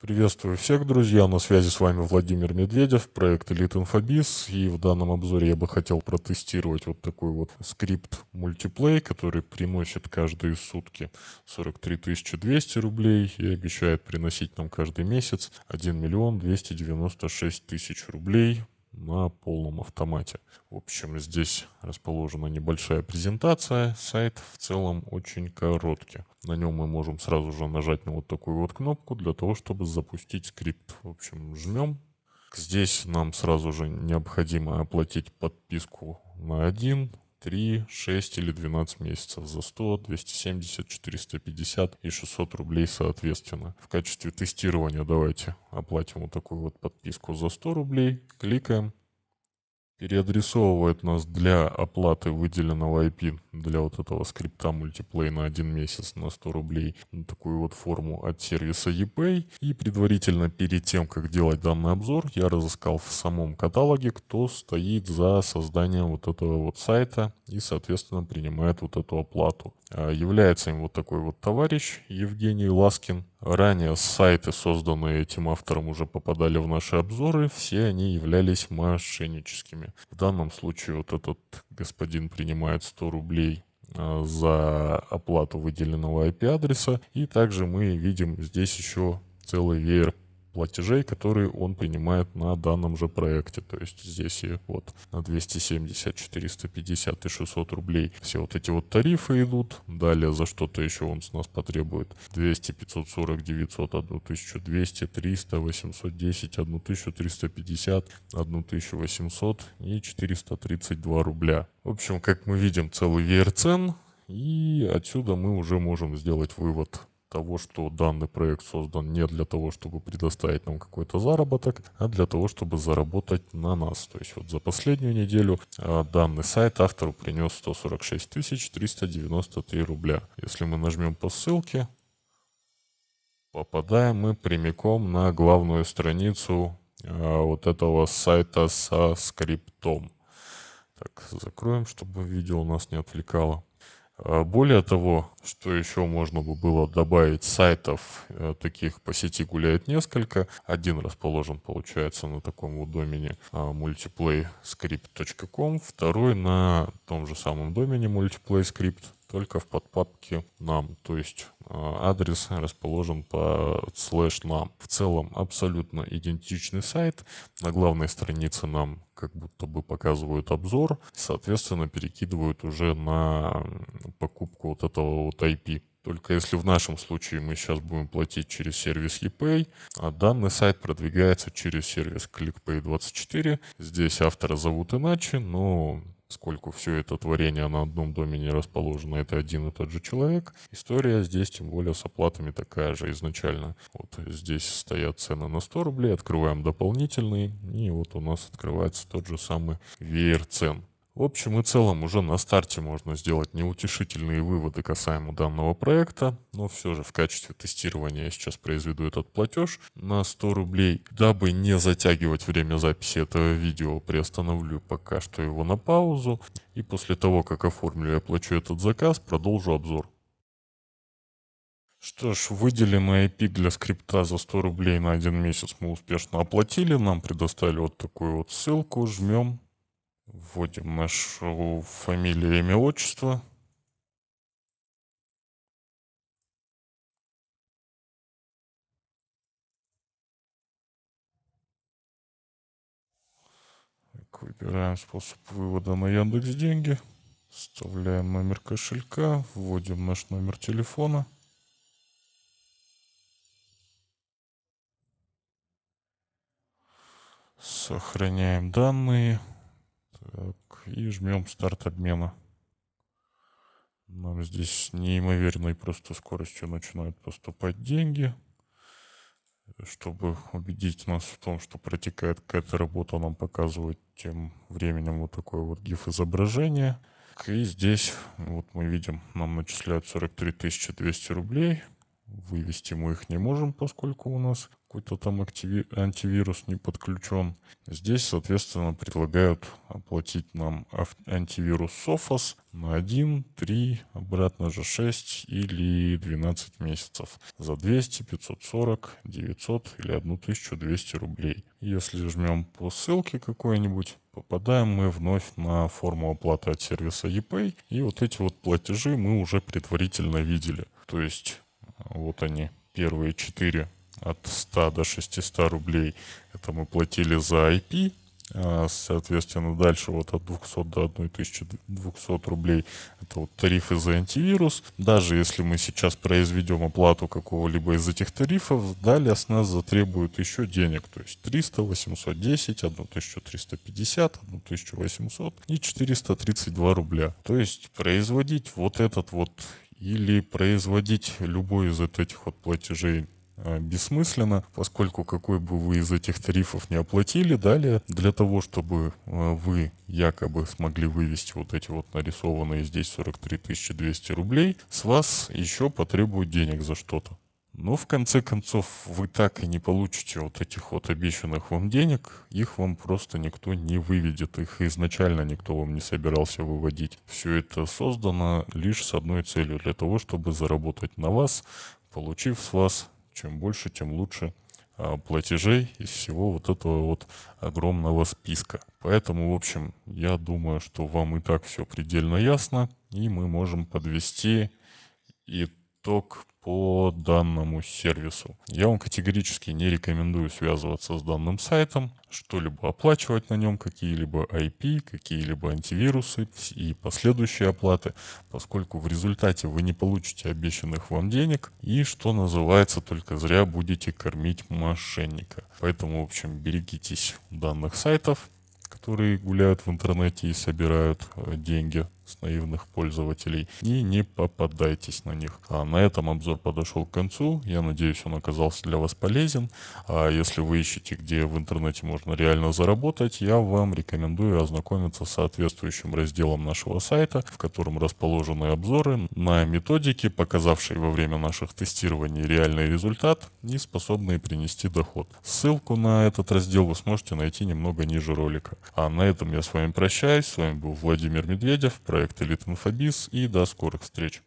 Приветствую всех, друзья! На связи с вами Владимир Медведев, проект Elite Infobiz. И в данном обзоре я бы хотел протестировать вот такой вот скрипт мультиплей, который приносит каждые сутки 43 200 рублей и обещает приносить нам каждый месяц 1 296 000 рублей на полном автомате. В общем, здесь расположена небольшая презентация. Сайт в целом очень короткий. На нем мы можем сразу же нажать на вот такую вот кнопку для того, чтобы запустить скрипт. В общем, жмем. Здесь нам сразу же необходимо оплатить подписку на один 3, 6 или 12 месяцев за 100, 270, 450 и 600 рублей соответственно. В качестве тестирования давайте оплатим вот такую вот подписку за 100 рублей, кликаем, переадресовывает нас для оплаты выделенного IP для вот этого скрипта мультиплей на один месяц на 100 рублей на такую вот форму от сервиса ePay. И предварительно перед тем, как делать данный обзор, я разыскал в самом каталоге, кто стоит за созданием вот этого вот сайта и, соответственно, принимает вот эту оплату. А, является им вот такой вот товарищ Евгений Ласкин. Ранее сайты, созданные этим автором, уже попадали в наши обзоры. Все они являлись мошенническими. В данном случае вот этот господин принимает 100 рублей а, за оплату выделенного IP-адреса. И также мы видим здесь еще целый веер платежей, которые он принимает на данном же проекте. То есть здесь и вот на 270, 450 и 600 рублей все вот эти вот тарифы идут. Далее за что-то еще он с нас потребует 200, 540, 900, 1200, 300, 810, 1350, 1800 и 432 рубля. В общем, как мы видим, целый веер цен. И отсюда мы уже можем сделать вывод того, что данный проект создан не для того, чтобы предоставить нам какой-то заработок, а для того, чтобы заработать на нас. То есть вот за последнюю неделю а, данный сайт автору принес 146 393 рубля. Если мы нажмем по ссылке, попадаем мы прямиком на главную страницу а, вот этого сайта со скриптом. Так, закроем, чтобы видео у нас не отвлекало. А, более того, что еще можно было бы было добавить сайтов, э, таких по сети гуляет несколько. Один расположен, получается, на таком вот домене multiplayscript.com, а, второй на том же самом домене multiplayscript только в подпапке нам, то есть а, адрес расположен по слэш нам. В целом абсолютно идентичный сайт. На главной странице нам как будто бы показывают обзор, соответственно перекидывают уже на покупку вот этого вот IP. Только если в нашем случае мы сейчас будем платить через сервис ePay, а данный сайт продвигается через сервис ClickPay24. Здесь автора зовут иначе, но поскольку все это творение на одном доме не расположено, это один и тот же человек. История здесь, тем более, с оплатами такая же изначально. Вот здесь стоят цены на 100 рублей, открываем дополнительный, и вот у нас открывается тот же самый веер цен. В общем и целом уже на старте можно сделать неутешительные выводы касаемо данного проекта, но все же в качестве тестирования я сейчас произведу этот платеж на 100 рублей. Дабы не затягивать время записи этого видео, приостановлю пока что его на паузу и после того, как оформлю и оплачу этот заказ, продолжу обзор. Что ж, выделенный IP для скрипта за 100 рублей на один месяц мы успешно оплатили. Нам предоставили вот такую вот ссылку. Жмем Вводим нашу фамилию, имя, отчество. выбираем способ вывода на Яндекс Деньги. Вставляем номер кошелька, вводим наш номер телефона. Сохраняем данные. Так, и жмем старт обмена. Нам здесь с неимоверной просто скоростью начинают поступать деньги. Чтобы убедить нас в том, что протекает какая-то работа, нам показывают тем временем вот такое вот gif изображение И здесь вот мы видим, нам начисляют 43 200 рублей – Вывести мы их не можем, поскольку у нас какой-то там антивирус не подключен. Здесь, соответственно, предлагают оплатить нам антивирус Sophos на 1, 3, обратно же 6 или 12 месяцев за 200, 540, 900 или 1200 рублей. Если жмем по ссылке какой-нибудь, попадаем мы вновь на форму оплаты от сервиса ePay. И вот эти вот платежи мы уже предварительно видели. То есть вот они, первые четыре от 100 до 600 рублей. Это мы платили за IP, а, соответственно, дальше вот от 200 до 1200 рублей это вот тарифы за антивирус. Даже если мы сейчас произведем оплату какого-либо из этих тарифов, далее с нас затребуют еще денег, то есть 300, 810, 1350, 1800 и 432 рубля. То есть производить вот этот вот или производить любой из этих вот платежей а, бессмысленно, поскольку какой бы вы из этих тарифов не оплатили далее, для того, чтобы а, вы якобы смогли вывести вот эти вот нарисованные здесь 43 200 рублей, с вас еще потребуют денег за что-то. Но ну, в конце концов вы так и не получите вот этих вот обещанных вам денег, их вам просто никто не выведет, их изначально никто вам не собирался выводить. Все это создано лишь с одной целью, для того, чтобы заработать на вас, получив с вас чем больше, тем лучше а, платежей из всего вот этого вот огромного списка. Поэтому, в общем, я думаю, что вам и так все предельно ясно, и мы можем подвести и итог по данному сервису. Я вам категорически не рекомендую связываться с данным сайтом, что-либо оплачивать на нем, какие-либо IP, какие-либо антивирусы и последующие оплаты, поскольку в результате вы не получите обещанных вам денег и, что называется, только зря будете кормить мошенника. Поэтому, в общем, берегитесь данных сайтов, которые гуляют в интернете и собирают э, деньги с наивных пользователей и не попадайтесь на них. А на этом обзор подошел к концу. Я надеюсь, он оказался для вас полезен. А если вы ищете, где в интернете можно реально заработать, я вам рекомендую ознакомиться с соответствующим разделом нашего сайта, в котором расположены обзоры на методики, показавшие во время наших тестирований реальный результат и способные принести доход. Ссылку на этот раздел вы сможете найти немного ниже ролика. А на этом я с вами прощаюсь. С вами был Владимир Медведев. Про проект Elite Infobis и до скорых встреч.